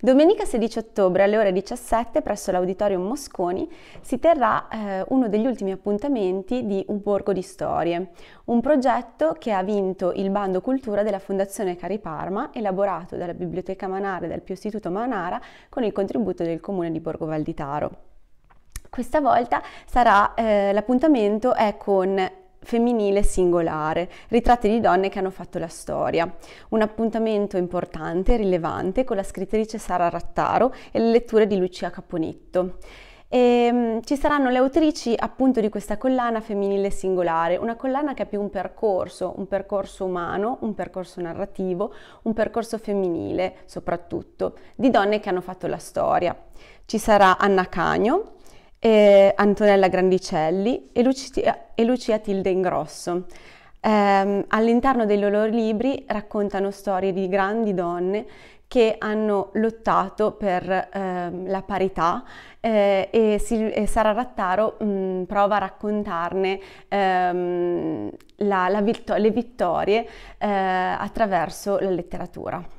Domenica 16 ottobre alle ore 17 presso l'Auditorium Mosconi si terrà eh, uno degli ultimi appuntamenti di Un Borgo di Storie, un progetto che ha vinto il bando cultura della Fondazione Cari Parma, elaborato dalla Biblioteca Manara e dal Pio Istituto Manara con il contributo del Comune di Borgo Valditaro. Questa volta sarà, eh, l'appuntamento è con femminile singolare, ritratti di donne che hanno fatto la storia. Un appuntamento importante, e rilevante, con la scrittrice Sara Rattaro e le letture di Lucia Caponetto. E ehm, ci saranno le autrici appunto di questa collana femminile singolare, una collana che ha più un percorso, un percorso umano, un percorso narrativo, un percorso femminile soprattutto, di donne che hanno fatto la storia. Ci sarà Anna Cagno, eh, Antonella Grandicelli e, Lucia, e Lucia Tilde Ingrosso. Eh, all'interno dei loro libri raccontano storie di grandi donne che hanno lottato per eh, la parità eh, e, si, e, Sara Rattaro mh, mm, prova a raccontarne ehm, la, la vittor- le vittorie eh, attraverso la letteratura.